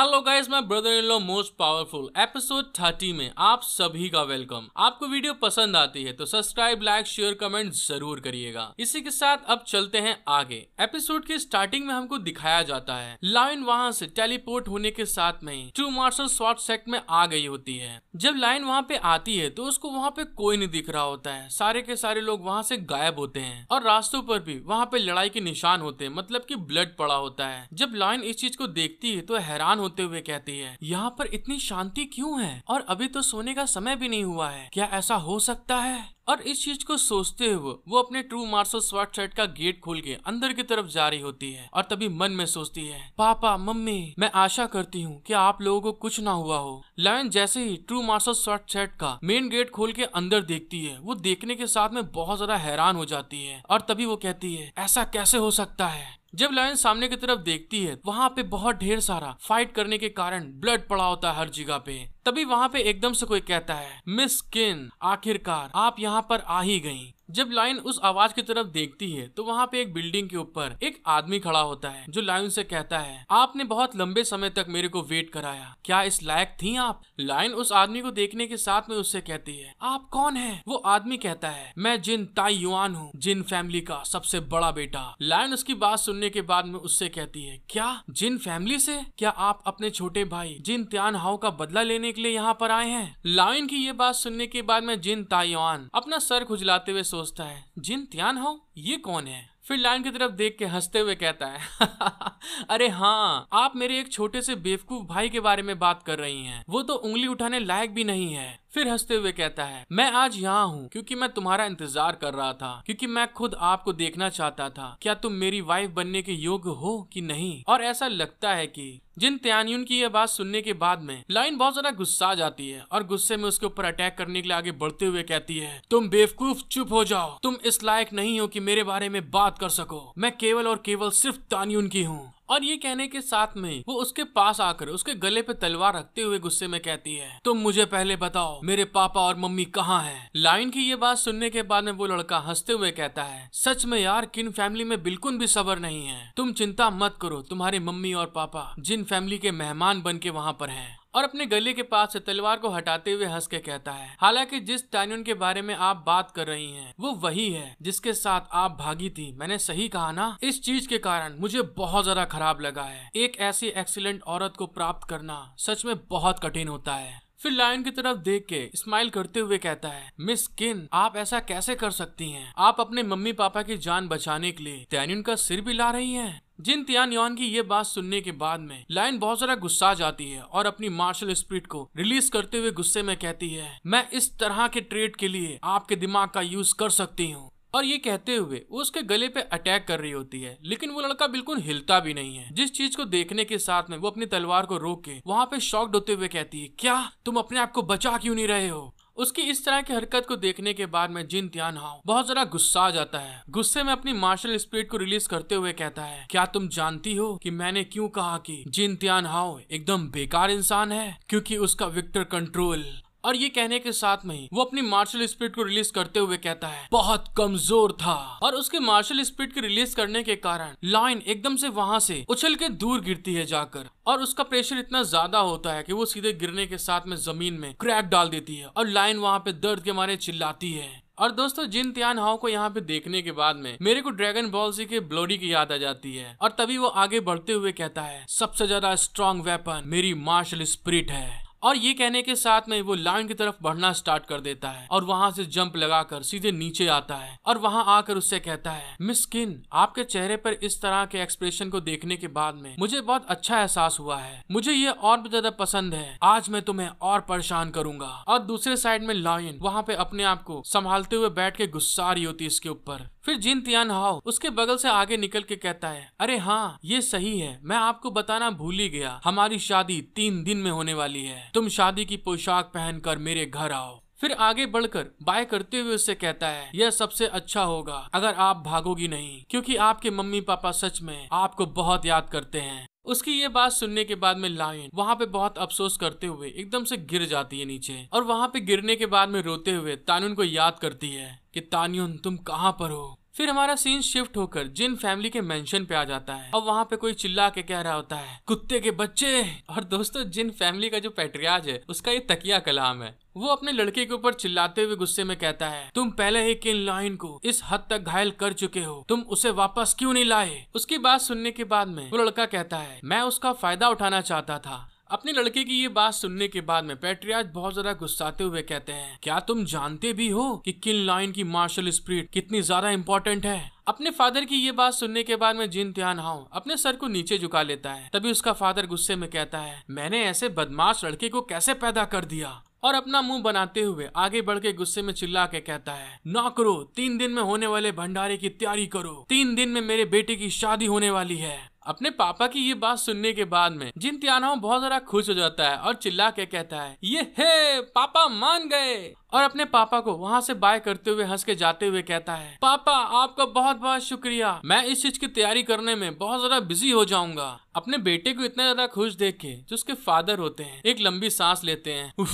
Hello guys my brother in low most powerful episode thirty में आप सभी का वेलकम आपको वीडियो पसंद आती है तो सब्सक्राइब लाइक शेयर कमेंट जरूर करिएगा इसी के साथ अब चलते हैं आगे एपिसोड के स्टार्टिंग में हमको दिखाया जाता है लाइन वहां से टेलीपोर्ट होने के साथ में ट्रू मार्शल शॉर्ट सेक्ट में आ गई होती है जब लाइन वहाँ पे आती है तो उसको वहाँ पे कोई नहीं दिख रहा होता है सारे के सारे लोग वहाँ से गायब होते हैं और रास्तों पर भी वहाँ पे लड़ाई के निशान होते हैं मतलब की ब्लड पड़ा होता है जब लाइन इस चीज को देखती है तो हैरान होते हुए कहती है यहाँ पर इतनी शांति क्यों है और अभी तो सोने का समय भी नहीं हुआ है क्या ऐसा हो सकता है और इस चीज को सोचते हुए वो अपने ट्रू मार्शल स्वाट शर्ट का गेट खोल के अंदर की तरफ जा रही होती है और तभी मन में सोचती है पापा मम्मी मैं आशा करती हूँ कि आप लोगों को कुछ ना हुआ हो लायन जैसे ही ट्रू मार्शल स्वाट शर्ट का मेन गेट खोल के अंदर देखती है वो देखने के साथ में बहुत ज्यादा हैरान हो जाती है और तभी वो कहती है ऐसा कैसे हो सकता है जब लायन सामने की तरफ देखती है वहाँ पे बहुत ढेर सारा फाइट करने के कारण ब्लड पड़ा होता है हर जगह पे तभी वहाँ पे एकदम से कोई कहता है मिस किन आखिरकार आप यहाँ पर आ ही गयी जब लाइन उस आवाज की तरफ देखती है तो वहाँ पे एक बिल्डिंग के ऊपर एक आदमी खड़ा होता है जो लाइन से कहता है आपने बहुत लंबे समय तक मेरे को वेट कराया क्या इस लायक थी आप लाइन उस आदमी को देखने के साथ में उससे कहती है आप कौन है वो आदमी कहता है मैं जिन ताई युआन हूँ जिन फैमिली का सबसे बड़ा बेटा लाइन उसकी बात सुनने के बाद में उससे कहती है क्या जिन फैमिली से क्या आप अपने छोटे भाई जिन त्यान हाउ का बदला लेने करने के लिए यहाँ पर आए हैं लाइन की ये बात सुनने के बाद में जिन ताइवान अपना सर खुजलाते हुए सोचता है जिन त्यान हो ये कौन है फिर लाइन की तरफ देख के हंसते हुए कहता है अरे हाँ आप मेरे एक छोटे से बेवकूफ भाई के बारे में बात कर रही हैं वो तो उंगली उठाने लायक भी नहीं है फिर हंसते हुए कहता है मैं आज यहाँ हूँ क्योंकि मैं तुम्हारा इंतजार कर रहा था क्योंकि मैं खुद आपको देखना चाहता था क्या तुम मेरी वाइफ बनने के योग्य हो कि नहीं और ऐसा लगता है कि जिन त्यानियन की यह बात सुनने के बाद में लाइन बहुत ज्यादा गुस्सा आ जाती है और गुस्से में उसके ऊपर अटैक करने के लिए आगे बढ़ते हुए कहती है तुम बेवकूफ चुप हो जाओ तुम इस लायक नहीं हो कि मेरे बारे में बात कर सको मैं केवल और केवल सिर्फ तानियन की हूँ और ये कहने के साथ में वो उसके पास आकर उसके गले पे तलवार रखते हुए गुस्से में कहती है तुम मुझे पहले बताओ मेरे पापा और मम्मी कहाँ है लाइन की ये बात सुनने के बाद में वो लड़का हंसते हुए कहता है सच में यार किन फैमिली में बिल्कुल भी सबर नहीं है तुम चिंता मत करो तुम्हारे मम्मी और पापा जिन फैमिली के मेहमान बन के वहाँ पर है और अपने गले के पास से तलवार को हटाते हुए हंस के कहता है हालांकि जिस टान्यून के बारे में आप बात कर रही हैं वो वही है जिसके साथ आप भागी थी मैंने सही कहा ना इस चीज के कारण मुझे बहुत ज्यादा खराब लगा है एक ऐसी एक्सीलेंट औरत को प्राप्त करना सच में बहुत कठिन होता है फिर लायन की तरफ देख के स्माइल करते हुए कहता है मिस किन आप ऐसा कैसे कर सकती हैं? आप अपने मम्मी पापा की जान बचाने के लिए टैन्यून का सिर भी ला रही हैं। जिन तियान योन की ये बात सुनने के बाद में लाइन बहुत जरा गुस्सा जाती है और अपनी मार्शल स्प्रिट को रिलीज करते हुए गुस्से में कहती है मैं इस तरह के ट्रेड के लिए आपके दिमाग का यूज कर सकती हूँ और ये कहते हुए उसके गले पे अटैक कर रही होती है लेकिन वो लड़का बिल्कुल हिलता भी नहीं है जिस चीज को देखने के साथ में वो अपनी तलवार को रोक के वहाँ पे शॉक्ड होते हुए कहती है क्या तुम अपने आप को बचा क्यों नहीं रहे हो उसकी इस तरह की हरकत को देखने के बाद मैं जिन त्यान हाउ बहुत जरा गुस्सा आ जाता है गुस्से में अपनी मार्शल स्पिरिट को रिलीज करते हुए कहता है क्या तुम जानती हो कि मैंने क्यों कहा कि जिन त्यान हाउ एकदम बेकार इंसान है क्योंकि उसका विक्टर कंट्रोल और ये कहने के साथ में वो अपनी मार्शल स्पीड को रिलीज करते हुए कहता है बहुत कमजोर था और उसके मार्शल स्पीड के रिलीज करने के कारण लाइन एकदम से वहां से उछल के दूर गिरती है जाकर और उसका प्रेशर इतना ज्यादा होता है कि वो सीधे गिरने के साथ में जमीन में क्रैक डाल देती है और लाइन वहां पे दर्द के मारे चिल्लाती है और दोस्तों जिन त्यान हाओ को यहाँ पे देखने के बाद में मेरे को ड्रैगन बॉल सी के ब्लोडी की याद आ जाती है और तभी वो आगे बढ़ते हुए कहता है सबसे ज्यादा स्ट्रॉन्ग वेपन मेरी मार्शल स्प्रिट है और ये कहने के साथ में वो लाइन की तरफ बढ़ना स्टार्ट कर देता है और वहां से जंप लगाकर सीधे नीचे आता है और वहां आकर उससे कहता है मिस किन आपके चेहरे पर इस तरह के एक्सप्रेशन को देखने के बाद में मुझे बहुत अच्छा एहसास हुआ है मुझे ये और भी ज्यादा पसंद है आज मैं तुम्हें और परेशान करूंगा और दूसरे साइड में लाइन वहाँ पे अपने आप को संभालते हुए बैठ के गुस्सा रही होती इसके ऊपर फिर जिन तियान हाओ उसके बगल से आगे निकल के कहता है अरे हाँ ये सही है मैं आपको बताना भूल ही गया हमारी शादी तीन दिन में होने वाली है तुम शादी की पोशाक पहनकर मेरे घर आओ फिर आगे बढ़कर बाय करते हुए उससे कहता है यह सबसे अच्छा होगा अगर आप भागोगी नहीं क्योंकि आपके मम्मी पापा सच में आपको बहुत याद करते हैं उसकी ये बात सुनने के बाद में लायन वहाँ पे बहुत अफसोस करते हुए एकदम से गिर जाती है नीचे और वहाँ पे गिरने के बाद में रोते हुए तानुन को याद करती है कि तानियन तुम कहाँ पर हो फिर हमारा सीन शिफ्ट होकर जिन फैमिली के मेंशन पे आ जाता है और वहाँ पे कोई चिल्ला के कह रहा होता है कुत्ते के बच्चे और दोस्तों जिन फैमिली का जो पैट्रियाज है उसका ये तकिया कलाम है वो अपने लड़के के ऊपर चिल्लाते हुए गुस्से में कहता है तुम पहले ही किन लाइन को इस हद तक घायल कर चुके हो तुम उसे वापस क्यों नहीं लाए उसकी बात सुनने के बाद में वो लड़का कहता है मैं उसका फायदा उठाना चाहता था अपने लड़के की ये बात सुनने के बाद में पेट्रियाज बहुत ज्यादा गुस्साते हुए कहते हैं क्या तुम जानते भी हो कि किन लाइन की मार्शल स्प्रिट कितनी ज्यादा इम्पोर्टेंट है अपने फादर की ये बात सुनने के बाद में जिन त्यान हाउ अपने सर को नीचे झुका लेता है तभी उसका फादर गुस्से में कहता है मैंने ऐसे बदमाश लड़के को कैसे पैदा कर दिया और अपना मुंह बनाते हुए आगे बढ़ के गुस्से में चिल्ला के कहता है ना करो तीन दिन में होने वाले भंडारे की तैयारी करो तीन दिन में मेरे बेटे की शादी होने वाली है अपने पापा की ये बात सुनने के बाद में जिन तियानो बहुत ज्यादा खुश हो जाता है और चिल्ला के कहता है ये हे पापा मान गए और अपने पापा को वहाँ से बाय करते हुए हंस के जाते हुए कहता है पापा आपका बहुत बहुत शुक्रिया मैं इस चीज की तैयारी करने में बहुत ज्यादा बिजी हो जाऊंगा अपने बेटे को इतना ज्यादा खुश देख के जो उसके फादर होते हैं एक लंबी सांस लेते हैं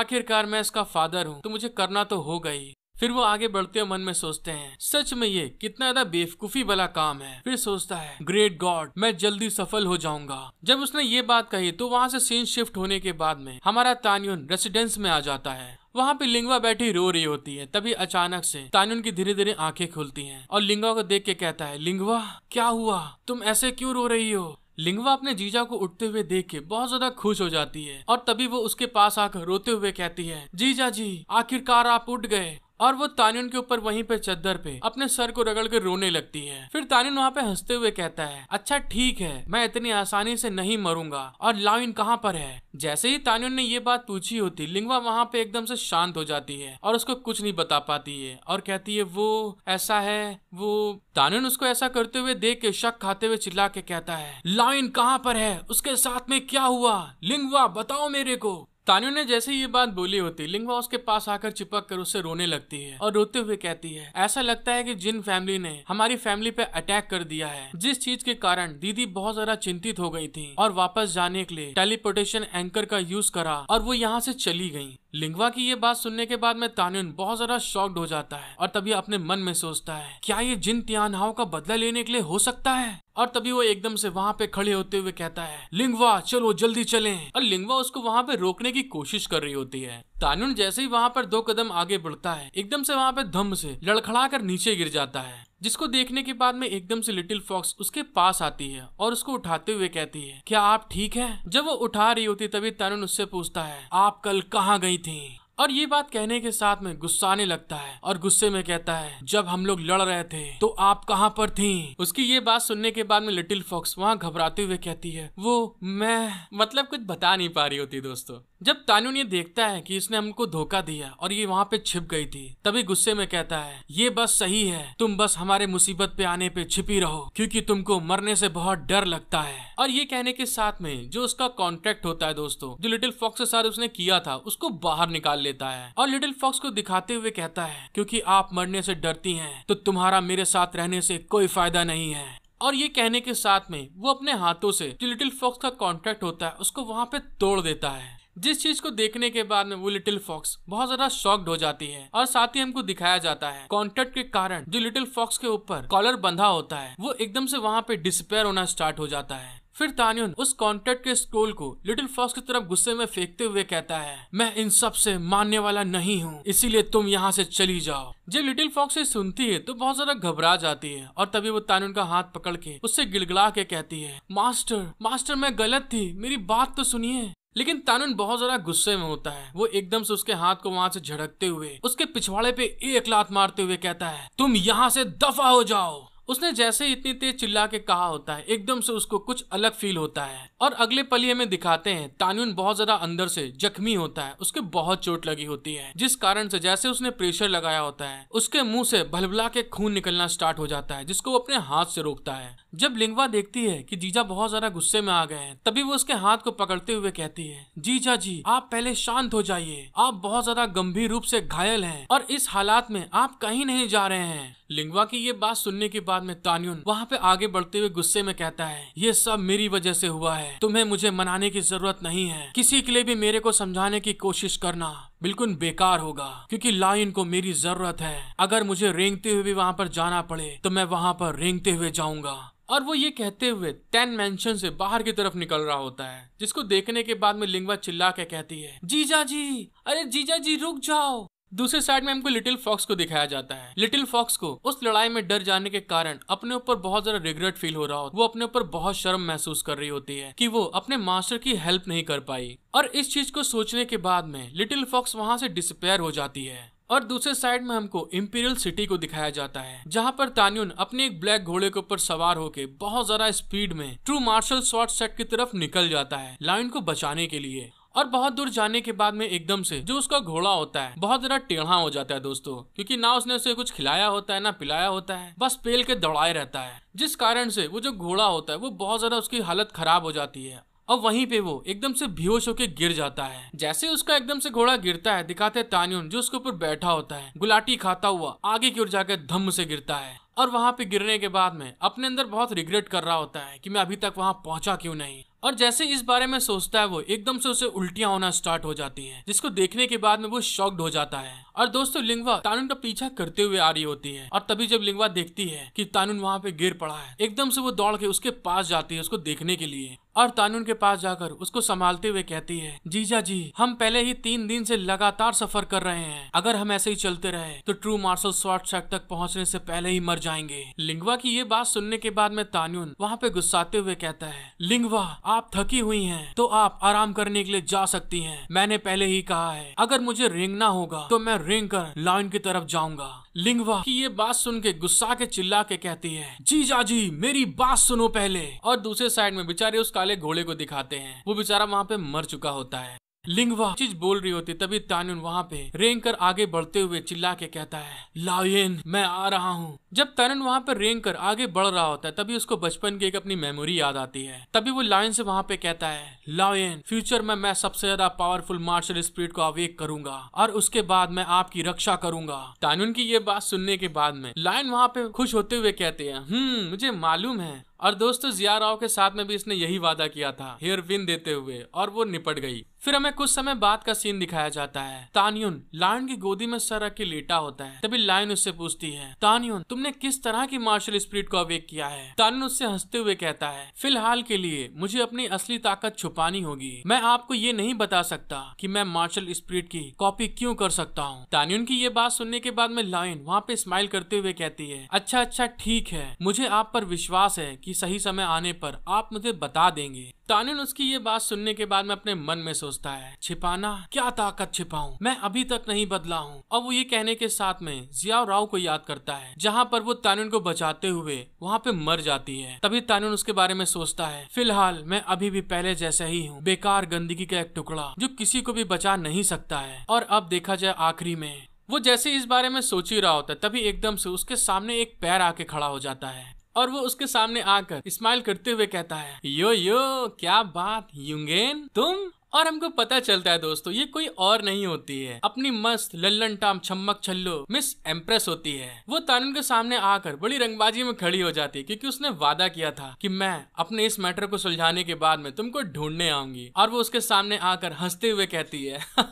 आखिरकार मैं इसका फादर हूँ तो मुझे करना तो होगा ही फिर वो आगे बढ़ते हुए मन में सोचते हैं सच में ये कितना ज्यादा बेवकूफी वाला काम है फिर सोचता है ग्रेट गॉड मैं जल्दी सफल हो जाऊंगा जब उसने ये बात कही तो वहाँ से सीन शिफ्ट होने के बाद में हमारा तानियन रेसिडेंस में आ जाता है वहाँ पे लिंगवा बैठी रो रही होती है तभी अचानक से तानियन की धीरे धीरे आंखें खुलती हैं और लिंगवा को देख के कहता है लिंगवा क्या हुआ तुम ऐसे क्यों रो रही हो लिंगवा अपने जीजा को उठते हुए देख के बहुत ज्यादा खुश हो जाती है और तभी वो उसके पास आकर रोते हुए कहती है जीजा जी आखिरकार आप उठ गए और वो तानियन के ऊपर वहीं पे चद्दर पे अपने सर को रगड़ कर रोने लगती है फिर तानियन वहाँ पे हंसते हुए कहता है अच्छा ठीक है मैं इतनी आसानी से नहीं मरूंगा और लाइन कहाँ पर है जैसे ही तानियन ने ये बात पूछी होती लिंगवा वहाँ पे एकदम से शांत हो जाती है और उसको कुछ नहीं बता पाती है और कहती है वो ऐसा है वो तानियन उसको ऐसा करते हुए देख के शक खाते हुए चिल्ला के कहता है लाइन कहाँ पर है उसके साथ में क्या हुआ लिंगवा बताओ मेरे को तानियो ने जैसे ये बात बोली होती लिंगवा उसके पास आकर चिपक कर उसे रोने लगती है और रोते हुए कहती है ऐसा लगता है कि जिन फैमिली ने हमारी फैमिली पे अटैक कर दिया है जिस चीज के कारण दीदी बहुत ज्यादा चिंतित हो गई थी और वापस जाने के लिए टेलीपोर्टेशन एंकर का यूज करा और वो यहाँ से चली गई लिंगवा की ये बात सुनने के बाद में तानियन बहुत ज्यादा शॉक्ड हो जाता है और तभी अपने मन में सोचता है क्या ये जिन तियानहाओ का बदला लेने के लिए हो सकता है और तभी वो एकदम से वहाँ पे खड़े होते हुए कहता है लिंगवा चलो जल्दी चले और लिंगवा उसको वहाँ पे रोकने की कोशिश कर रही होती है तानुन जैसे ही वहाँ पर दो कदम आगे बढ़ता है एकदम से वहाँ पे धम से लड़खड़ा कर नीचे गिर जाता है जिसको देखने के बाद में एकदम से लिटिल फॉक्स उसके पास आती है और उसको उठाते हुए कहती है क्या आप ठीक है जब वो उठा रही होती तभी तानुन उससे पूछता है आप कल कहाँ गई थी और ये बात कहने के साथ में गुस्सा आने लगता है और गुस्से में कहता है जब हम लोग लड़ रहे थे तो आप कहाँ पर थी उसकी ये बात सुनने के बाद में लिटिल फॉक्स वहाँ घबराते हुए कहती है वो मैं मतलब कुछ बता नहीं पा रही होती दोस्तों जब तानुन ये देखता है कि इसने हमको धोखा दिया और ये वहाँ पे छिप गई थी तभी गुस्से में कहता है ये बस सही है तुम बस हमारे मुसीबत पे आने पे छिपी रहो क्योंकि तुमको मरने से बहुत डर लगता है और ये कहने के साथ में जो उसका कॉन्ट्रैक्ट होता है दोस्तों जो लिटिल फॉक्स के साथ उसने किया था उसको बाहर निकाल लेता है और लिटिल फॉक्स को दिखाते हुए कहता है क्यूँकी आप मरने से डरती है तो तुम्हारा मेरे साथ रहने से कोई फायदा नहीं है और ये कहने के साथ में वो अपने हाथों से जो लिटिल फॉक्स का कॉन्ट्रैक्ट होता है उसको वहाँ पे तोड़ देता है जिस चीज को देखने के बाद में वो लिटिल फॉक्स बहुत ज्यादा शॉक्ड हो जाती है और साथ ही हमको दिखाया जाता है कॉन्टेक्ट के कारण जो लिटिल फॉक्स के ऊपर कॉलर बंधा होता है वो एकदम से वहाँ पे डिस्पेयर होना स्टार्ट हो जाता है फिर तानियन उस कॉन्टेक्ट के स्क्रोल को लिटिल फॉक्स की तरफ गुस्से में फेंकते हुए कहता है मैं इन सब से मानने वाला नहीं हूँ इसीलिए तुम यहाँ से चली जाओ जब लिटिल फॉक्स इसे सुनती है तो बहुत ज्यादा घबरा जाती है और तभी वो तानियन का हाथ पकड़ के उससे गिड़गड़ा के कहती है मास्टर मास्टर मैं गलत थी मेरी बात तो सुनिए लेकिन तानुन बहुत ज्यादा गुस्से में होता है वो एकदम से उसके हाथ को वहां से झड़कते हुए उसके पिछवाड़े पे एक लात मारते हुए कहता है तुम यहाँ से दफा हो जाओ उसने जैसे इतनी तेज चिल्ला के कहा होता है एकदम से उसको कुछ अलग फील होता है और अगले पलिये में दिखाते हैं तानविन बहुत ज्यादा अंदर से जख्मी होता है उसके बहुत चोट लगी होती है जिस कारण से जैसे उसने प्रेशर लगाया होता है उसके मुंह से भलभला के खून निकलना स्टार्ट हो जाता है जिसको वो अपने हाथ से रोकता है जब लिंगवा देखती है कि जीजा बहुत ज्यादा गुस्से में आ गए हैं तभी वो उसके हाथ को पकड़ते हुए कहती है जीजा जी आप पहले शांत हो जाइए आप बहुत ज्यादा गंभीर रूप से घायल हैं और इस हालात में आप कहीं नहीं जा रहे हैं लिंगवा की ये बात सुनने के बाद में तान्युन वहाँ पे आगे बढ़ते हुए गुस्से में कहता है ये सब मेरी वजह से हुआ है तुम्हें मुझे मनाने की जरूरत नहीं है किसी के लिए भी मेरे को समझाने की कोशिश करना बिल्कुल बेकार होगा क्योंकि लाइन को मेरी जरूरत है अगर मुझे रेंगते हुए भी वहाँ पर जाना पड़े तो मैं वहाँ पर रेंगते हुए जाऊंगा और वो ये कहते हुए टेन मेंशन से बाहर की तरफ निकल रहा होता है जिसको देखने के बाद में लिंगवा चिल्ला के कहती है जीजा जी अरे जीजा जी रुक जाओ दूसरे साइड में हमको लिटिल फॉक्स को दिखाया जाता है लिटिल फॉक्स को उस लड़ाई में डर जाने के कारण अपने ऊपर बहुत ज्यादा रिग्रेट फील हो रहा हो वो अपने ऊपर बहुत शर्म महसूस कर रही होती है कि वो अपने मास्टर की हेल्प नहीं कर पाई और इस चीज को सोचने के बाद में लिटिल फॉक्स वहाँ से डिसपेयर हो जाती है और दूसरे साइड में हमको इम्पीरियल सिटी को दिखाया जाता है जहाँ पर तान्यून अपने एक ब्लैक घोड़े के ऊपर सवार होकर बहुत ज्यादा स्पीड में ट्रू मार्शल शॉर्ट सेट की तरफ निकल जाता है लाइन को बचाने के लिए और बहुत दूर जाने के बाद में एकदम से जो उसका घोड़ा होता है बहुत ज़्यादा टेढ़ा हो जाता है दोस्तों क्योंकि ना उसने उसे कुछ खिलाया होता है ना पिलाया होता है बस पेल के दौड़ाए रहता है जिस कारण से वो जो घोड़ा होता है वो बहुत ज्यादा उसकी हालत खराब हो जाती है और वहीं पे वो एकदम से बेहोश होकर गिर जाता है जैसे उसका एकदम से घोड़ा गिरता है दिखाते तान्यून जो उसके ऊपर बैठा होता है गुलाटी खाता हुआ आगे की ओर जाकर धम्म से गिरता है और वहां पे गिरने के बाद में अपने अंदर बहुत रिग्रेट कर रहा होता है कि मैं अभी तक वहां पहुंचा क्यों नहीं और जैसे इस बारे में सोचता है वो एकदम से उसे उल्टियां होना स्टार्ट हो जाती हैं जिसको देखने के बाद में वो शॉक्ड हो जाता है और दोस्तों लिंगवा तानुन का पीछा करते हुए आ रही होती है और तभी जब लिंगवा देखती है कि तानुन वहां पे गिर पड़ा है एकदम से वो दौड़ के उसके पास जाती है उसको देखने के लिए और तानुन के पास जाकर उसको संभालते हुए कहती है जीजा जी हम पहले ही तीन दिन से लगातार सफर कर रहे हैं अगर हम ऐसे ही चलते रहे तो ट्रू मार्शल स्वाट शर्ट तक पहुंचने से पहले ही मर जाएंगे लिंगवा की ये बात सुनने के बाद में तानुन वहाँ पे गुस्साते हुए कहता है लिंगवा आप थकी हुई है तो आप आराम करने के लिए जा सकती है मैंने पहले ही कहा है अगर मुझे रेंगना होगा तो मैं रेंग कर लाइन की तरफ जाऊंगा लिंगवा की ये बात सुन के गुस्सा के चिल्ला के कहती है जी जाजी मेरी बात सुनो पहले और दूसरे साइड में बेचारे उस काले घोड़े को दिखाते हैं वो बेचारा वहाँ पे मर चुका होता है लिंगवा चीज बोल रही होती तभी तानुन वहाँ पे रेंग कर आगे बढ़ते हुए चिल्ला के कहता है लायन मैं आ रहा हूँ जब तरन वहाँ पर रेंग कर आगे बढ़ रहा होता है तभी उसको बचपन की एक अपनी मेमोरी याद आती है तभी वो लायन से वहाँ पे कहता है लायन फ्यूचर में मैं सबसे ज्यादा पावरफुल मार्शल स्प्रिट को अवेक करूंगा और उसके बाद मैं आपकी रक्षा करूंगा तानुन की ये बात सुनने के बाद में लायन वहाँ पे खुश होते हुए कहते हैं हम्म मुझे मालूम है और दोस्तों जिया राव के साथ में भी इसने यही वादा किया था हेयर विन देते हुए और वो निपट गई फिर हमें कुछ समय बाद का सीन दिखाया जाता है तानियन लायन की गोदी में सर रख के लेटा होता है तभी लायन उससे पूछती है तानियन तुमने ने किस तरह की मार्शल स्प्रिट को अवेक किया है तानन उससे हंसते हुए कहता है फिलहाल के लिए मुझे अपनी असली ताकत छुपानी होगी मैं आपको ये नहीं बता सकता कि मैं मार्शल स्प्रिट की कॉपी क्यों कर सकता हूँ तानियन की ये बात सुनने के बाद में लाइन वहाँ पे स्माइल करते हुए कहती है अच्छा अच्छा ठीक है मुझे आप पर विश्वास है कि सही समय आने पर आप मुझे बता देंगे तानिन उसकी ये बात सुनने के बाद में अपने मन में सोचता है छिपाना क्या ताकत छिपाऊं मैं अभी तक नहीं बदला हूं और वो ये कहने के साथ में जियाओ राव को याद करता है जहां पर पर वो तानुन को बचाते हुए वहाँ पे मर जाती है तभी तानुन उसके बारे में सोचता है फिलहाल मैं अभी भी पहले जैसा ही हूँ बेकार गंदगी का एक टुकड़ा जो किसी को भी बचा नहीं सकता है और अब देखा जाए आखिरी में वो जैसे इस बारे में सोच ही रहा होता है तभी एकदम से उसके सामने एक पैर आके खड़ा हो जाता है और वो उसके सामने आकर स्माइल करते हुए कहता है यो यो क्या बात युंगेन तुम और हमको पता चलता है दोस्तों ये कोई और नहीं होती है अपनी मस्त लल्लन टाम छम्मक छल्लो मिस एम्प्रेस होती है वो तानन के सामने आकर बड़ी रंगबाजी में खड़ी हो जाती है क्योंकि उसने वादा किया था कि मैं अपने इस मैटर को सुलझाने के बाद में तुमको ढूंढने आऊंगी और वो उसके सामने आकर हंसते हुए कहती है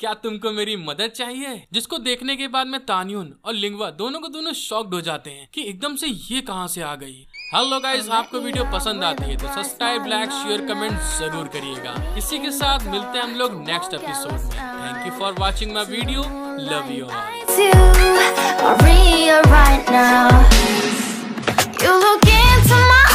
क्या तुमको मेरी मदद चाहिए जिसको देखने के बाद में तान्यून और लिंगवा दोनों को दोनों शॉक्ड हो जाते हैं कि एकदम से ये कहाँ से आ गई हेलो गाइस आपको वीडियो पसंद आती है तो सब्सक्राइब लाइक शेयर कमेंट जरूर करिएगा इसी के साथ मिलते हैं हम लोग नेक्स्ट एपिसोड में thank you for watching my video love you all